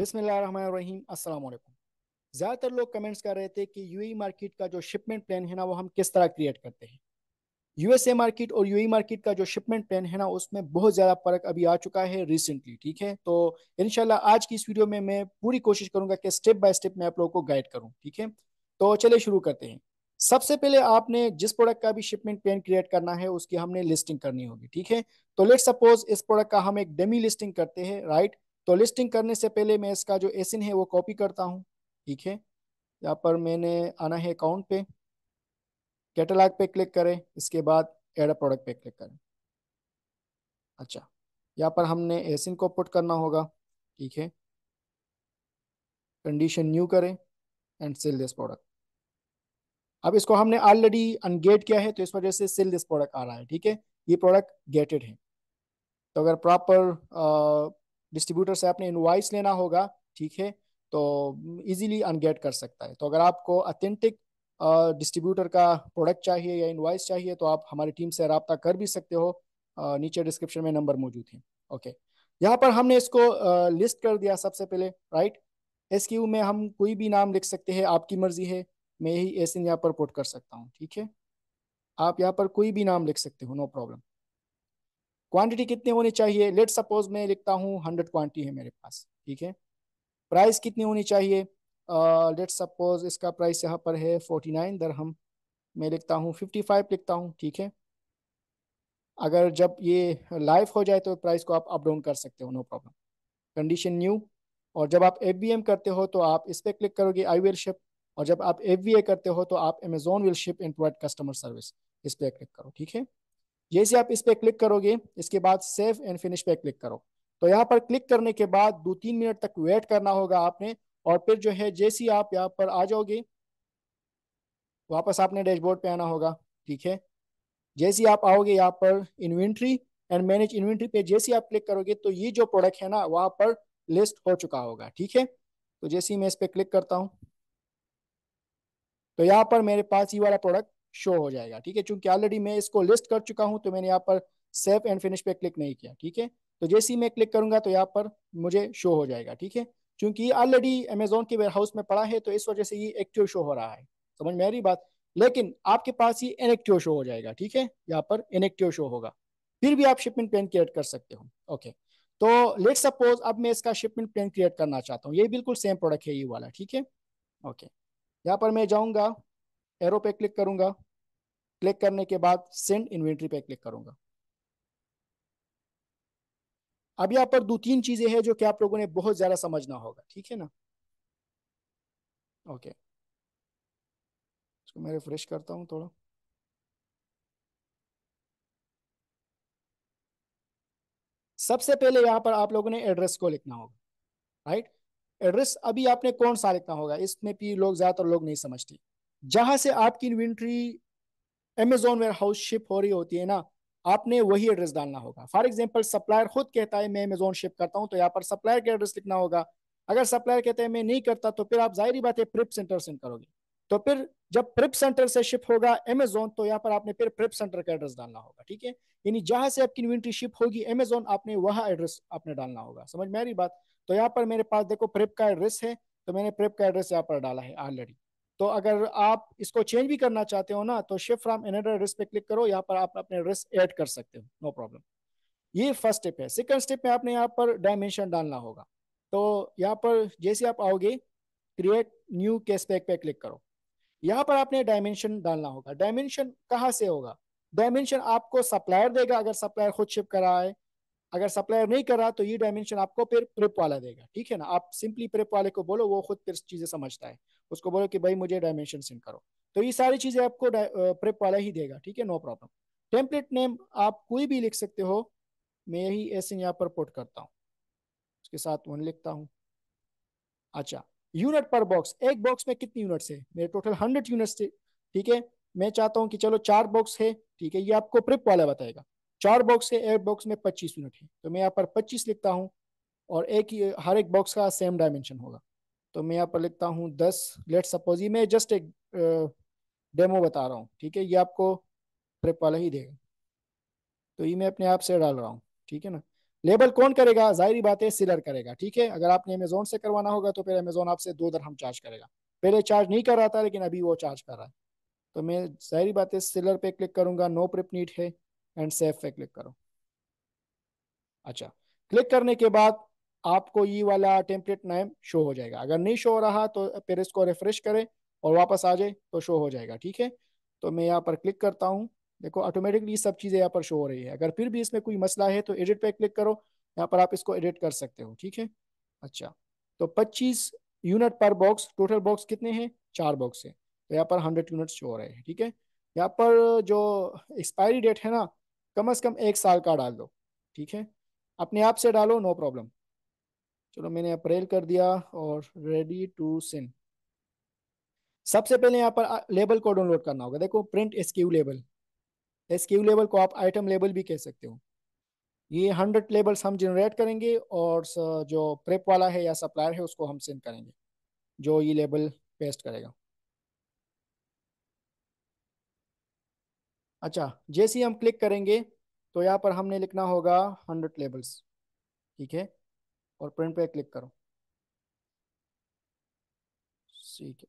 बिसमीम असल ज़्यादातर लोग कमेंट्स कर रहे थे कि यूएई मार्केट e का जो शिपमेंट प्लान है ना वो हम किस तरह क्रिएट करते हैं यूएसए मार्केट और यूएई मार्केट e का जो शिपमेंट प्लान है ना उसमें बहुत ज़्यादा फर्क अभी आ चुका है रिसेंटली ठीक है तो इनशाला आज की इस वीडियो में मैं पूरी कोशिश करूंगा कि स्टेप बाय स्टेप मैं आप लोगों को गाइड करूँ ठीक है तो चले शुरू करते हैं सबसे पहले आपने जिस प्रोडक्ट का भी शिपमेंट प्लान क्रिएट करना है उसकी हमने लिस्टिंग करनी होगी ठीक है तो लेट सपोज इस प्रोडक्ट का हम एक डेमी लिस्टिंग करते हैं राइट तो लिस्टिंग करने से पहले मैं इसका जो एसिन है वो कॉपी करता हूँ ठीक है यहाँ पर मैंने आना है अकाउंट पे कैटलाग पे क्लिक करें इसके बाद एड प्रोडक्ट पे क्लिक करें अच्छा यहाँ पर हमने एसिन को पुट करना होगा ठीक है कंडीशन न्यू करें एंड सेल दिस प्रोडक्ट अब इसको हमने ऑलरेडी अनगेट किया है तो इस वजह से सेल दिस प्रोडक्ट आ रहा है ठीक है ये प्रोडक्ट गेटेड है तो अगर प्रॉपर डिस्ट्रीब्यूटर से आपने इनवाइस लेना होगा ठीक है तो इजीली अनगेट कर सकता है तो अगर आपको अथेंटिक डिस्ट्रीब्यूटर का प्रोडक्ट चाहिए या इनवाइस चाहिए तो आप हमारी टीम से रबता कर भी सकते हो नीचे डिस्क्रिप्शन में नंबर मौजूद है ओके यहाँ पर हमने इसको लिस्ट कर दिया सबसे पहले राइट एस में हम कोई भी नाम लिख सकते हैं आपकी मर्जी है मैं यही एस इन यहाँ पर पुट कर सकता हूँ ठीक है आप यहाँ पर कोई भी नाम लिख सकते हो नो प्रॉब्लम क्वांटिटी कितनी होनी चाहिए लेट सपोज मैं लिखता हूँ हंड्रेड क्वांटिटी है मेरे पास ठीक है प्राइस कितनी होनी चाहिए लेट सपोज इसका प्राइस यहाँ पर है फोर्टी नाइन दरहम मैं लिखता हूँ फिफ्टी फाइव लिखता हूँ ठीक है अगर जब ये लाइव हो जाए तो प्राइस को आप अप डाउन कर सकते हो नो प्रॉब्लम कंडीशन न्यू और जब आप एफ एम करते हो तो आप इस पर क्लिक करोगे आई विल शिप और जब आप एफ करते हो तो आप Amazon will ship and provide customer service इस पर क्लिक करो ठीक है जैसे आप इस पर क्लिक करोगे इसके बाद सेव एंड फिनिश पे क्लिक करो तो यहाँ पर क्लिक करने के बाद दो तीन मिनट तक वेट करना होगा आपने और फिर जो है जैसी आप यहाँ पर आ जाओगे वापस आपने डैशबोर्ड पे आना होगा ठीक है जैसी आप आओगे यहाँ पर इन्वेंट्री एंड मैनेज इन्वेंट्री पे जैसी आप क्लिक करोगे तो ये जो प्रोडक्ट है ना वहां पर लिस्ट हो चुका होगा ठीक है तो जैसे ही मैं इस पर क्लिक करता हूँ तो यहाँ पर मेरे पास ये वाला प्रोडक्ट शो हो जाएगा ठीक है चूंकि ऑलरेडी मैं इसको लिस्ट कर चुका हूँ तो मैंने यहाँ पर सेव एंड फिनिश पे क्लिक नहीं किया ठीक है तो जैसे ही मैं क्लिक करूंगा तो यहाँ पर मुझे शो हो जाएगा ठीक है चूंकि ऑलरेडी अमेजोन के वेयर हाउस में पड़ा है तो इस वजह से ये एक्टिव शो हो रहा है समझ में आ रही बात लेकिन आपके पास ये इनएक्टिव शो हो जाएगा ठीक है यहाँ पर इनएक्टिव शो होगा फिर भी आप शिपमेंट प्लान क्रिएट कर सकते हो ओके तो लेट सपोज अब मैं इसका शिपमेंट प्लान क्रिएट करना चाहता हूँ ये बिल्कुल सेम प्रोडक्ट है ये वाला ठीक है ओके यहाँ पर मैं जाऊँगा एरो पे क्लिक करूंगा क्लिक करने के बाद सेंड इन्वेंट्री पे क्लिक करूंगा अब यहाँ पर दो तीन चीजें हैं जो कि आप लोगों ने बहुत ज्यादा समझना होगा ठीक है ना ओके इसको मैं रिफ्रेश करता हूँ थोड़ा सबसे पहले यहाँ पर आप लोगों ने एड्रेस को लिखना होगा राइट एड्रेस अभी आपने कौन सा लिखना होगा इसमें भी लोग ज्यादातर लोग नहीं समझते जहां से आपकी inventory Amazon warehouse ship हो रही होती है ना आपने वही एड्रेस डालना होगा फॉर एग्जाम्पल सप्लायर खुद कहता है मैं अमेजोन शिप करता हूँ तो यहाँ पर सप्लायर का एड्रेस लिखना होगा अगर सप्लायर कहते हैं मैं नहीं करता तो फिर आप जाहिर बात है प्रिप सेंटर से करोगे तो फिर जब प्रिप सेंटर से शिप होगा अमेजोन तो यहाँ पर आपने फिर प्रिप सेंटर का एड्रेस डालना होगा ठीक है यानी जहां से आपकी इन्वेंट्री शिप होगी अमेजोन आपने वहाँ एड्रेस आपने डालना होगा समझ में आ रही बात तो यहाँ पर मेरे पास देखो प्रिप का एड्रेस है तो मैंने प्रिप का एड्रेस यहाँ पर डाला है ऑलरेडी तो अगर आप इसको चेंज भी करना चाहते हो ना तो शिफ्ट फ्रॉम एनदर रिस्क पे क्लिक करो यहाँ पर आप अपने रिस्क ऐड कर सकते हो नो प्रॉब्लम ये फर्स्ट स्टेप है सेकंड स्टेप में आपने यहाँ पर डायमेंशन डालना होगा तो यहाँ पर जैसे आप आओगे क्रिएट न्यू केस पैक पे क्लिक करो यहाँ पर आपने डायमेंशन डालना होगा डायमेंशन कहाँ से होगा डायमेंशन आपको सप्लायर देगा अगर सप्लायर खुद शिप कराए अगर सप्लायर नहीं कर रहा तो ये डायमेंशन आपको फिर प्रेप वाला देगा ठीक है ना आप सिंपली प्रेप वाले को बोलो वो खुद फिर चीजें समझता है उसको बोलो कि भाई मुझे डायमेंशन सेंड करो तो ये सारी चीजें आपको प्रेप वाला ही देगा ठीक है नो प्रॉब्लम टेम्पलेट नेम आप कोई भी लिख सकते हो मैं यही ऐसे यहाँ पर पोट करता हूँ उसके साथ वन लिखता हूँ अच्छा यूनिट पर बॉक्स एक बॉक्स में कितनी यूनिट्स है मेरे टोटल हंड्रेड यूनिट्स थे ठीक है मैं चाहता हूँ कि चलो चार बॉक्स है ठीक है ये आपको प्रिप वाला बताएगा चार बॉक्स है एक बॉक्स में पच्चीस यूनिट है तो मैं यहाँ पर पच्चीस लिखता हूँ और एक ही हर एक बॉक्स का सेम डायमेंशन होगा तो मैं यहाँ पर लिखता हूँ दस लेट सपोज ये मैं जस्ट एक डेमो बता रहा हूँ ठीक है ये आपको ट्रिप वाला ही देगा तो ये मैं अपने आप से डाल रहा हूँ ठीक है ना लेबल कौन करेगा जाहिर बात है सिलर करेगा ठीक है अगर आपने अमेजोन से करवाना होगा तो फिर अमेजोन आपसे दो हम चार्ज करेगा पहले चार्ज नहीं कर रहा था लेकिन अभी वो चार्ज कर रहा है तो मैं जाहिर बात है सिलर पे क्लिक करूंगा नो प्रिप नीट है एंड सेव पे क्लिक करो अच्छा क्लिक करने के बाद आपको ये वाला टेम्पलेट नेम शो हो जाएगा अगर नहीं शो हो रहा तो फिर इसको रिफ्रेश करें और वापस आ जाए तो शो हो जाएगा ठीक है तो मैं यहाँ पर क्लिक करता हूँ देखो ऑटोमेटिकली सब चीज़ें यहाँ पर शो हो रही है अगर फिर भी इसमें कोई मसला है तो एडिट पे क्लिक करो यहाँ पर आप इसको एडिट कर सकते हो ठीक है अच्छा तो पच्चीस यूनिट पर बॉक्स टोटल बॉक्स कितने हैं चार बॉक्स है तो यहाँ पर हंड्रेड यूनिट शो हो रहे हैं ठीक है यहाँ पर जो एक्सपायरी डेट है ना कम से कम एक साल का डाल दो ठीक है अपने आप से डालो नो प्रॉब्लम चलो मैंने अप्रैल कर दिया और रेडी टू सिन सबसे पहले यहाँ पर लेबल को डाउनलोड करना होगा देखो print Q label Q label को आप आइटम लेबल भी कह सकते हो ये हंड्रेड लेबल्स हम जनरेट करेंगे और जो प्रेप वाला है या सप्लायर है उसको हम सेंड करेंगे जो ये लेबल पेस्ट करेगा अच्छा जैसे ही हम क्लिक करेंगे तो यहाँ पर हमने लिखना होगा हंड्रेड लेबल्स ठीक है और प्रिंट पे क्लिक करो ठीक है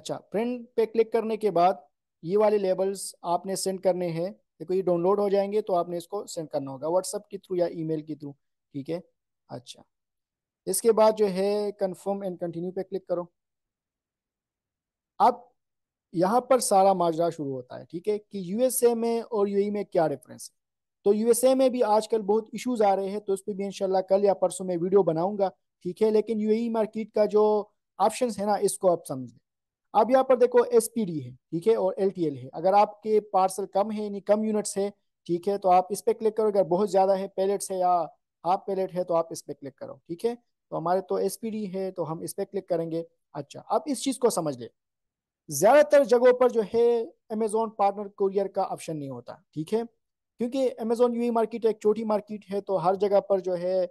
अच्छा प्रिंट पे क्लिक करने के बाद ये वाले लेबल्स आपने सेंड करने हैं देखो ये डाउनलोड हो जाएंगे तो आपने इसको सेंड करना होगा व्हाट्सएप के थ्रू या ईमेल के थ्रू ठीक है अच्छा इसके बाद जो है कंफर्म एंड कंटिन्यू पे क्लिक करो अब यहाँ पर सारा माजरा शुरू होता है ठीक है कि यूएसए में और यूएई e में क्या डिफरेंस है तो यूएसए में भी आजकल बहुत इश्यूज आ रहे हैं तो उस पर भी इनशाला कल या परसों में वीडियो बनाऊंगा ठीक है लेकिन यूएई मार्केट e का जो ऑप्शन है ना इसको आप समझें अब यहाँ पर देखो एस है ठीक है और एल है अगर आपके पार्सल कम है यानी कम यूनिट्स है ठीक है तो आप इस पर क्लिक करो अगर बहुत ज़्यादा है पैलेट्स है या हाफ पैलेट है तो आप इस पर क्लिक करो ठीक है तो हमारे तो एस है तो हम इस पर क्लिक करेंगे अच्छा अब इस चीज़ को समझ लें ज़्यादातर जगहों पर जो है अमेजोन पार्टनर कोरियर का ऑप्शन नहीं होता ठीक है क्योंकि अमेजोन यू मार्केट एक छोटी मार्केट है तो हर जगह पर जो है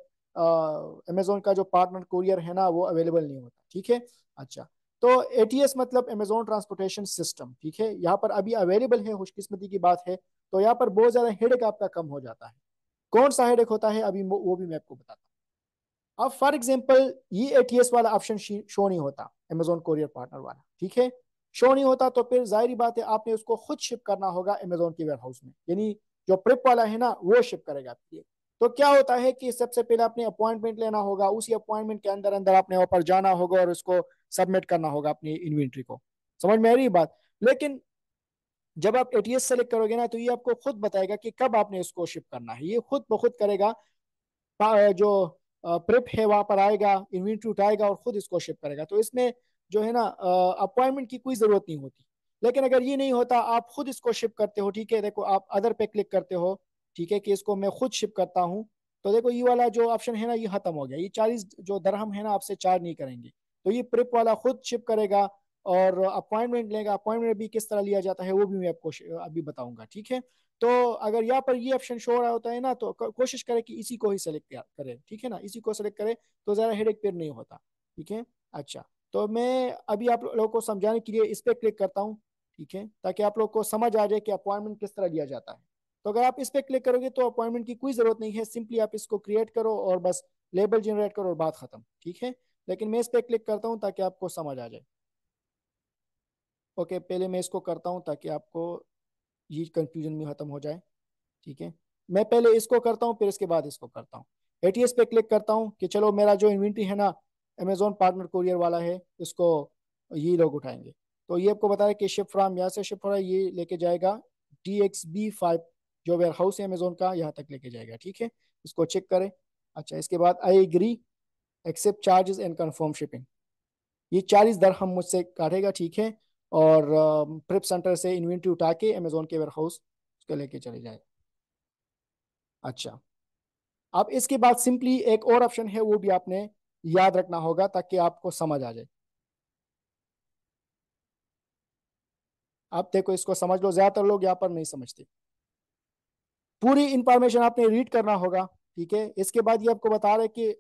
अमेजोन का जो पार्टनर कोरियर है ना वो अवेलेबल नहीं होता ठीक है अच्छा तो एटीएस मतलब अमेजोन ट्रांसपोर्टेशन सिस्टम ठीक है यहाँ पर अभी अवेलेबल है खुशकिस्मती की बात है तो यहाँ पर बहुत ज्यादा हेडक आपका कम हो जाता है कौन सा हेडक होता है अभी वो भी मैं आपको बताता हूँ अब फॉर एग्जाम्पल ये एटीएस वाला ऑप्शन शो नहीं होता अमेजोन कोरियर पार्टनर वाला ठीक है शो नहीं होता तो फिर जाहिर बात है आपने उसको खुद शिप करना होगा अमेजोन के वेयर हाउस में यानी जो प्रिप वाला है ना वो शिप करेगा आपके लिए तो क्या होता है कि सबसे पहले आपने अपॉइंटमेंट लेना होगा उसी अपॉइंटमेंट के अंदर अंदर आपने वहां पर जाना होगा और उसको सबमिट करना होगा अपनी इन्वेंट्री को समझ में आ रही बात लेकिन जब आप एटीएस सेलेक्ट करोगे ना तो ये आपको खुद बताएगा कि कब आपने इसको शिप करना है ये खुद ब खुद करेगा जो प्रिप है वहां पर आएगा इन्वेंट्री उठाएगा और खुद इसको शिप करेगा तो इसमें जो है ना अपॉइंटमेंट की कोई जरूरत नहीं होती लेकिन अगर ये नहीं होता आप खुद इसको शिप करते हो ठीक है देखो आप अदर पे क्लिक करते हो ठीक है कि इसको मैं खुद शिप करता हूँ तो देखो ये वाला जो ऑप्शन है ना ये खत्म हो गया ये चालीस जो दरहम है ना आपसे चार्ज नहीं करेंगे तो ये प्रिप वाला खुद शिप करेगा और अपॉइंटमेंट लेगा अपॉइंटमेंट भी किस तरह लिया जाता है वो भी मैं आपको अभी बताऊंगा ठीक है तो अगर यहाँ पर ये ऑप्शन शो रहा होता है ना तो कोशिश करें कि इसी को ही सेलेक्ट करें ठीक है ना इसी को सेलेक्ट करें तो ज़्यादा एक पेड़ नहीं होता ठीक है अच्छा तो मैं अभी आप लोगों को समझाने के लिए इस पर क्लिक करता हूँ ठीक है ताकि आप लोग को समझ आ जाए कि अपॉइंटमेंट किस तरह लिया जाता है तो अगर आप इस पर क्लिक करोगे तो अपॉइंटमेंट की कोई ज़रूरत नहीं है सिंपली आप इसको क्रिएट करो और बस लेबल जनरेट करो और बात ख़त्म ठीक है लेकिन मैं इस पर क्लिक करता हूँ ताकि आपको समझ आ जाए ओके पहले मैं इसको करता हूँ ताकि आपको ये कन्फ्यूजन भी ख़त्म हो जाए ठीक है मैं पहले इसको करता हूँ फिर इसके बाद इसको करता हूँ ए पे क्लिक करता हूँ कि चलो मेरा जो इन्वेंट्री है ना अमेजोन पार्टनर कोरियर वाला है इसको ये लोग उठाएंगे तो ये आपको बताया कि शिप फ्राम यहाँ से शिप हो रहा है ये लेके जाएगा डी एक्स बी फाइव जो वेयर हाउस है अमेजोन का यहाँ तक लेके जाएगा ठीक है इसको चेक करें अच्छा इसके बाद I agree accept charges and confirm shipping ये चालीस दर हम मुझसे काटेगा ठीक है और प्रिप um, सेंटर से इन्वेंट्री उठा के अमेजोन के वेयर हाउस उसको लेके चले जाए अच्छा अब इसके बाद सिंपली एक और ऑप्शन है वो भी आपने याद रखना होगा ताकि आपको समझ आ जाए आप देखो इसको समझ लो ज्यादातर लोग यहाँ पर नहीं समझते पूरी इंफॉर्मेशन आपने रीड करना होगा ठीक है इसके बाद ये आपको बता रहे कि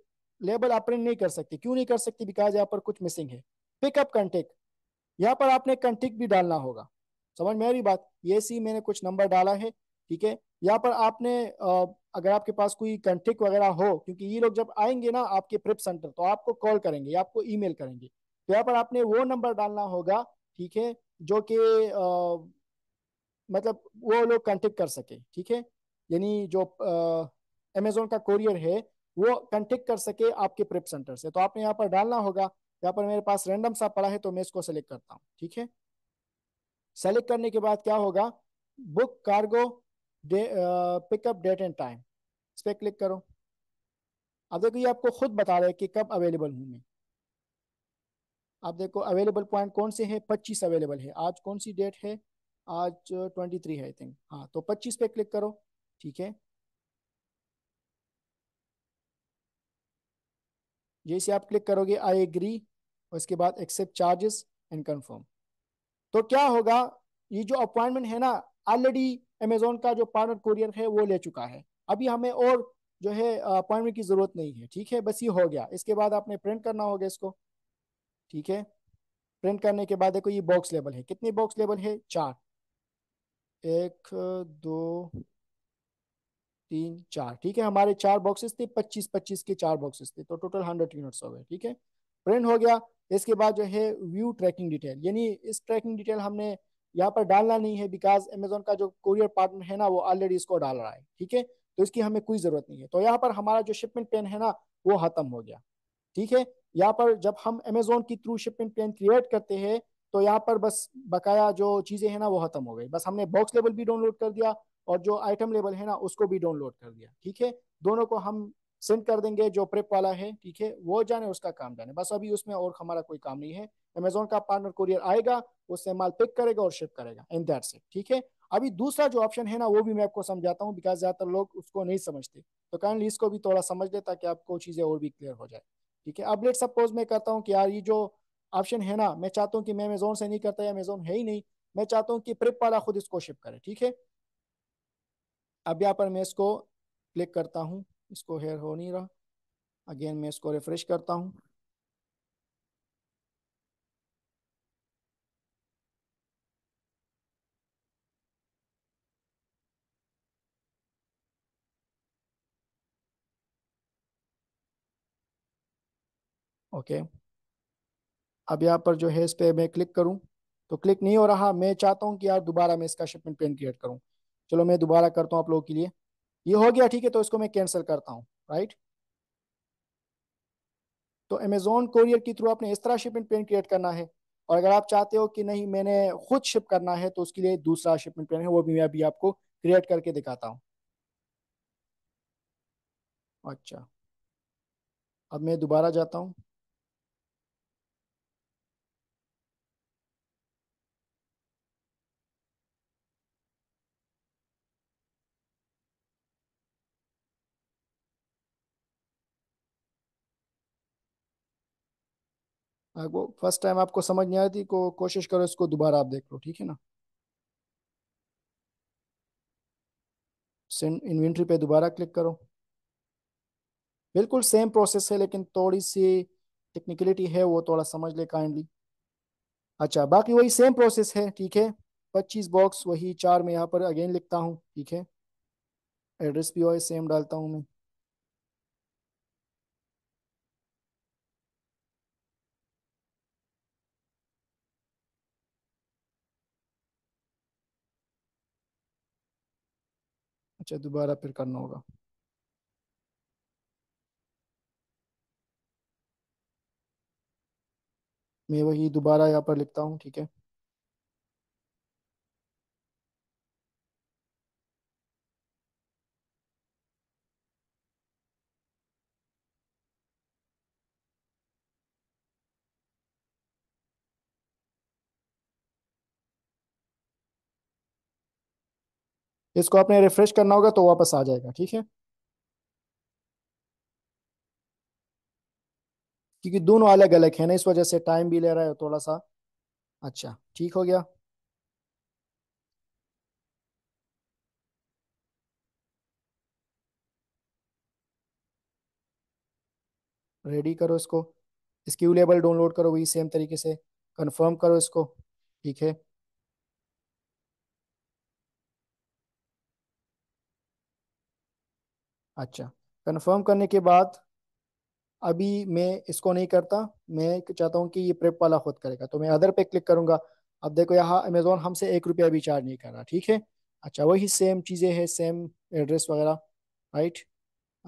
लेबल आप प्रिंट नहीं कर सकते क्यों नहीं कर सकते बिकॉज यहाँ पर कुछ मिसिंग है पिकअप कंटेक्ट यहाँ पर आपने कंटेक्ट भी डालना होगा समझ मेरी बात ये सी मैंने कुछ नंबर डाला है ठीक है यहाँ पर आपने अगर आपके पास कोई कंटेक्ट वगैरह हो क्योंकि ये लोग जब आएंगे ना आपके प्रिप सेंटर तो आपको कॉल करेंगे आपको ईमेल करेंगे तो यहाँ पर आपने वो नंबर डालना होगा ठीक है जो कि मतलब वो लोग कंटेक्ट कर सके ठीक है यानी जो अमेजोन का कोरियर है वो कंटेक्ट कर सके आपके प्रिप सेंटर से तो आपने यहाँ पर डालना होगा यहाँ पर मेरे पास रैंडम सा पड़ा है तो मैं इसको सेलेक्ट करता हूँ ठीक है सेलेक्ट करने के बाद क्या होगा book cargo pickup date and time इस पर क्लिक करो अब देखो ये आपको खुद बता रहे कि कब अवेलेबल हूँ मैं आप देखो अवेलेबल पॉइंट कौन से हैं पच्चीस अवेलेबल है आज कौन सी डेट है आज ट्वेंटी थ्री है आई थिंक हाँ तो पच्चीस पे क्लिक करो ठीक है जैसे आप क्लिक करोगे आई एग्री और उसके बाद एक्सेप्ट चार्जेस एंड कंफर्म तो क्या होगा ये जो अपॉइंटमेंट है ना ऑलरेडी अमेजोन का जो पार्टनर कुरियर है वो ले चुका है अभी हमें और जो है पार्टनर की ज़रूरत नहीं है ठीक है बस ये हो गया इसके बाद आपने प्रिंट करना होगा इसको ठीक है प्रिंट करने के बाद देखो ये बॉक्स लेबल है कितने बॉक्स लेबल है चार एक दो तीन चार ठीक है हमारे चार बॉक्सेस थे पच्चीस पच्चीस के चार बॉक्सेस थे तो टोटल हंड्रेड यूनिट्स हो गए ठीक है प्रिंट हो गया इसके बाद जो है व्यू ट्रैकिंग डिटेल यानी इस ट्रैकिंग डिटेल हमने यहाँ पर डालना नहीं है बिकॉज अमेजोन का जो कोरियर पार्टनर है ना वो ऑलरेडी इसको डाल रहा है ठीक है तो इसकी हमें कोई जरूरत नहीं है तो यहाँ पर हमारा जो शिपमेंट पेन है ना वो खत्म हो गया ठीक है यहाँ पर जब हम अमेजोन की थ्रू शिपमेंट पेन क्रिएट करते हैं तो यहाँ पर बस बकाया जो चीजें है ना वो खत्म हो गई बस हमने बॉक्स लेवल भी डाउनलोड कर दिया और जो आइटम लेवल है ना उसको भी डाउनलोड कर दिया ठीक है दोनों को हम सेंड कर देंगे जो प्रेप वाला है ठीक है वो जाने उसका काम जाने बस अभी उसमें और हमारा कोई काम नहीं है अमेजोन का पार्टनर कुरियर आएगा उससे माल पिक करेगा और शिप करेगा एंड दैट से ठीक है अभी दूसरा जो ऑप्शन है ना वो भी मैं आपको समझाता हूँ बिकॉज ज्यादातर लोग उसको नहीं समझते तो काइंडली इसको भी थोड़ा समझ ले ताकि आपको चीजें और भी क्लियर हो जाए ठीक है अब लेट सपोज मैं करता हूँ कि यार ये जो ऑप्शन है ना मैं चाहता हूँ कि मैं अमेजोन से नहीं करता अमेजोन है ही नहीं मैं चाहता हूँ कि प्रिप वाला खुद इसको शिप करे ठीक है अब यहाँ पर मैं इसको क्लिक करता हूँ इसको हेयर हो नहीं रहा अगेन मैं इसको रिफ्रेश करता हूँ ओके okay. अब यहाँ पर जो है इस पर मैं क्लिक करूँ तो क्लिक नहीं हो रहा मैं चाहता हूँ कि यार दोबारा मैं इसका शिपमेंट पेन क्रिएट करूँ चलो मैं दोबारा करता हूँ आप लोगों के लिए ये हो गया ठीक है तो इसको मैं कैंसिल करता हूँ राइट तो अमेजोन कोरियर के थ्रू आपने इस तरह शिपमेंट प्लान क्रिएट करना है और अगर आप चाहते हो कि नहीं मैंने खुद शिप करना है तो उसके लिए दूसरा शिपमेंट प्लान है वो भी मैं अभी आपको क्रिएट करके दिखाता हूँ अच्छा अब मैं दोबारा जाता हूँ हाँ, वो फर्स्ट टाइम आपको समझ नहीं आती को कोशिश करो इसको दोबारा आप देख लो ठीक है ना इन्वेंट्री पे दोबारा क्लिक करो बिल्कुल सेम प्रोसेस है लेकिन थोड़ी सी टेक्निकलिटी है वो थोड़ा समझ ले काइंडली अच्छा बाकी वही सेम प्रोसेस है ठीक है पच्चीस बॉक्स वही चार में यहाँ पर अगेन लिखता हूँ ठीक है एड्रेस भी वही सेम डालता हूँ मैं बच्चा दोबारा फिर करना होगा मैं वही दोबारा यहाँ पर लिखता हूँ ठीक है इसको आपने रिफ्रेश करना होगा तो वापस आ जाएगा ठीक है क्योंकि दोनों अलग अलग है ना इस वजह से टाइम भी ले रहा है थोड़ा सा अच्छा ठीक हो गया रेडी करो इसको इसकी लेबल डाउनलोड करो वही सेम तरीके से कंफर्म करो इसको ठीक है अच्छा कन्फर्म करने के बाद अभी मैं इसको नहीं करता मैं चाहता हूँ कि ये प्रेप वाला खुद करेगा तो मैं अदर पे क्लिक करूँगा अब देखो यहाँ अमेजोन हमसे एक रुपया भी चार्ज नहीं कर रहा ठीक है अच्छा वही सेम चीज़ें हैं सेम एड्रेस वगैरह राइट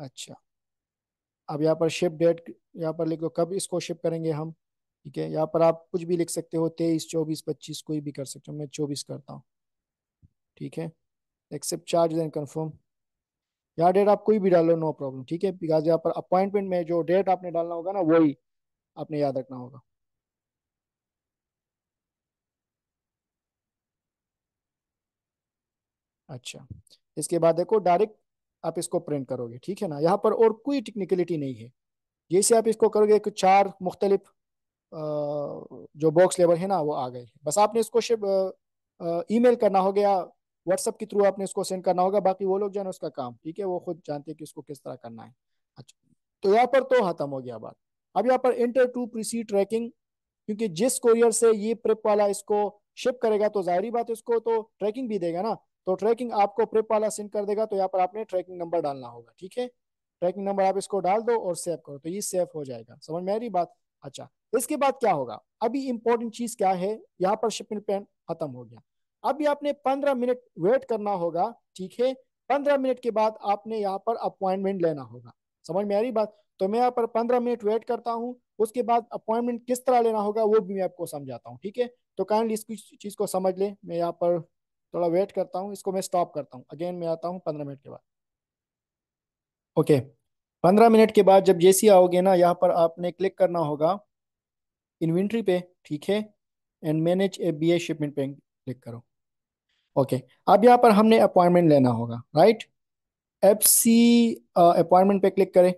अच्छा अब यहाँ पर शिप डेट यहाँ पर लिख दो कब इसको शिप करेंगे हम ठीक है यहाँ पर आप कुछ भी लिख सकते हो तेईस चौबीस पच्चीस कोई भी कर सकते हो मैं चौबीस करता हूँ ठीक है एक्सेप्ट चार्ज एंड कन्फर्म यहाँ डेट आप कोई भी डालो नो प्रॉब्लम ठीक है बिकॉज यहाँ पर अपॉइंटमेंट में जो डेट आपने डालना होगा ना वही आपने याद रखना होगा अच्छा इसके बाद देखो डायरेक्ट आप इसको प्रिंट करोगे ठीक है ना यहाँ पर और कोई टेक्निकलिटी नहीं है जैसे आप इसको करोगे कुछ चार मुख्तलिफ जो बॉक्स लेबर है ना वो आ गए बस आपने इसको शिप ईमेल करना हो गया व्हाट्सअप के थ्रू आपने इसको सेंड करना होगा बाकी वो लोग जाने उसका काम ठीक है वो खुद जानते हैं कि इसको किस तरह करना है अच्छा तो यहाँ पर तो खत्म हो गया बात अब यहाँ पर इंटर टू प्रीसी ट्रैकिंग क्योंकि जिस कोरियर से ये प्रिप वाला इसको शिप करेगा तो जाहिर बात है उसको तो ट्रैकिंग भी देगा ना तो ट्रैकिंग आपको प्रिप वाला सेंड कर देगा तो यहाँ पर आपने ट्रैकिंग नंबर डालना होगा ठीक है ट्रैकिंग नंबर आप इसको डाल दो और सेव करो तो ये सेव हो जाएगा समझ में आ रही बात अच्छा इसके बाद क्या होगा अभी इंपॉर्टेंट चीज क्या है यहाँ पर शिपिंग पेन खत्म हो गया अभी आपने पंद्रह मिनट वेट करना होगा ठीक है पंद्रह मिनट के बाद आपने यहाँ पर अपॉइंटमेंट लेना होगा समझ में आ रही बात तो मैं यहाँ पर पंद्रह मिनट वेट करता हूँ उसके बाद अपॉइंटमेंट किस तरह लेना होगा वो भी मैं आपको समझाता हूँ ठीक है तो काइंडली इस चीज़ को समझ ले मैं यहाँ पर थोड़ा वेट करता हूँ इसको मैं स्टॉप करता हूँ अगेन मैं आता हूँ पंद्रह मिनट के बाद ओके पंद्रह मिनट के बाद जब जैसी आओगे ना यहाँ पर आपने क्लिक करना होगा इन्वेंट्री पे ठीक है and manage A B A shipment पे क्लिक करो ओके अब यहाँ पर हमने अपॉइंटमेंट लेना होगा राइट एफ सी अपॉइंटमेंट पे क्लिक करें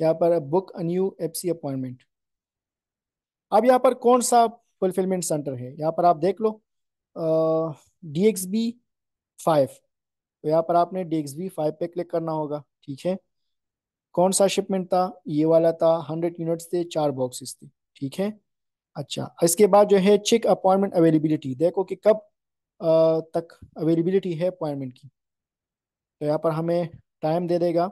यहाँ पर book a new F C appointment अब यहाँ पर कौन सा फुलफिलमेंट सेंटर है यहाँ पर आप देख लो डी एक्स बी फाइव तो यहाँ पर आपने डी एक्स बी फाइव पे क्लिक करना होगा ठीक है कौन सा शिपमेंट था ये वाला था हंड्रेड यूनिट्स थे चार बॉक्सेस थे ठीक है अच्छा इसके बाद जो है चेक अपॉइंटमेंट अवेलेबिलिटी देखो कि कब तक अवेलेबिलिटी है अपॉइंटमेंट की तो यहाँ पर हमें टाइम दे देगा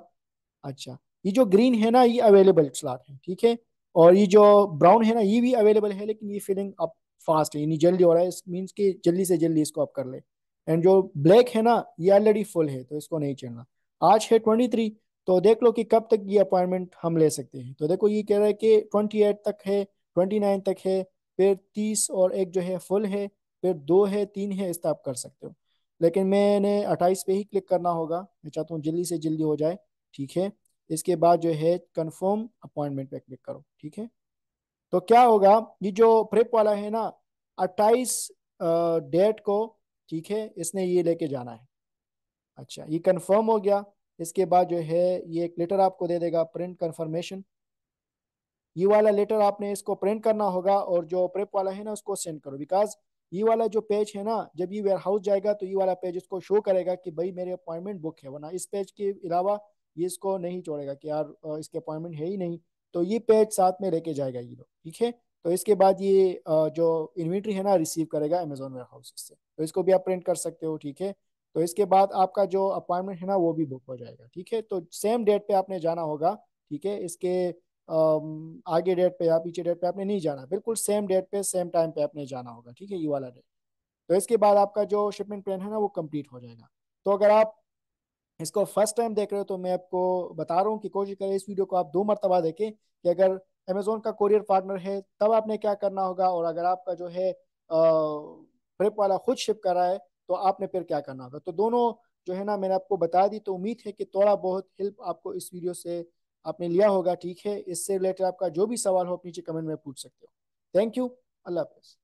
अच्छा ये जो ग्रीन है ना ये अवेलेबल स्लॉट है ठीक है और ये जो ब्राउन है ना ये भी अवेलेबल है लेकिन ये फिलिंग आप फास्ट है यानी जल्दी हो रहा है मीन्स कि जल्दी से जल्दी इसको आप कर ले एंड जो ब्लैक है ना ये ऑलरेडी फुल है तो इसको नहीं चढ़ना आज है ट्वेंटी थ्री तो देख लो कि कब तक ये अपॉइंटमेंट हम ले सकते हैं तो देखो ये कह रहा है कि ट्वेंटी एट तक है ट्वेंटी नाइन तक है फिर तीस और एक जो है फुल है फिर दो है तीन है इस आप कर सकते हो लेकिन मैंने अट्ठाईस पे ही क्लिक करना होगा मैं चाहता हूँ जल्दी से जल्दी हो जाए ठीक है इसके बाद जो है कंफर्म अपॉइंटमेंट पे क्लिक करो ठीक है तो क्या होगा ये जो प्रेप वाला है ना अट्ठाईस डेट को ठीक है इसने ये लेके जाना है अच्छा ये कंफर्म हो गया इसके बाद जो है ये एक लेटर आपको दे देगा प्रिंट कन्फर्मेशन ये वाला लेटर आपने इसको प्रिंट करना होगा और जो प्रेप वाला है ना उसको सेंड करो बिकॉज ये वाला जो पेज है ना जब ये वेयर हाउस जाएगा तो ये वाला पेज इसको शो करेगा कि भाई मेरे अपॉइंटमेंट बुक है वरना इस पेज के अलावा ये इसको नहीं छोड़ेगा कि यार इसके अपॉइंटमेंट है ही नहीं तो ये पेज साथ में लेके जाएगा ये लोग ठीक है तो इसके बाद ये जो इन्वेंट्री है ना रिसीव करेगा अमेजोन वेयर हाउस से तो इसको भी आप प्रिंट कर सकते हो ठीक है तो इसके बाद आपका जो अपॉइंटमेंट है ना वो भी बुक हो जाएगा ठीक है तो सेम डेट पे आपने जाना होगा ठीक है इसके आगे डेट पे या पीछे डेट पे आपने नहीं जाना बिल्कुल सेम डेट पे सेम टाइम पे आपने जाना होगा ठीक है ये वाला डेट तो इसके बाद आपका जो शिपमेंट प्लान है ना वो कंप्लीट हो जाएगा तो अगर आप इसको फर्स्ट टाइम देख रहे हो तो मैं आपको बता रहा हूँ कि कोशिश करें इस वीडियो को आप दो मरतबा देखें कि अगर अमेजोन का कोरियर पार्टनर है तब आपने क्या करना होगा और अगर आपका जो है फ्लिप वाला खुद शिप कर रहा है तो आपने फिर क्या करना होगा तो दोनों जो है ना मैंने आपको बता दी तो उम्मीद है कि थोड़ा बहुत हेल्प आपको इस वीडियो से आपने लिया होगा ठीक है इससे रिलेटेड आपका जो भी सवाल हो आप नीचे कमेंट में पूछ सकते हो थैंक यू अल्लाह हाफिज़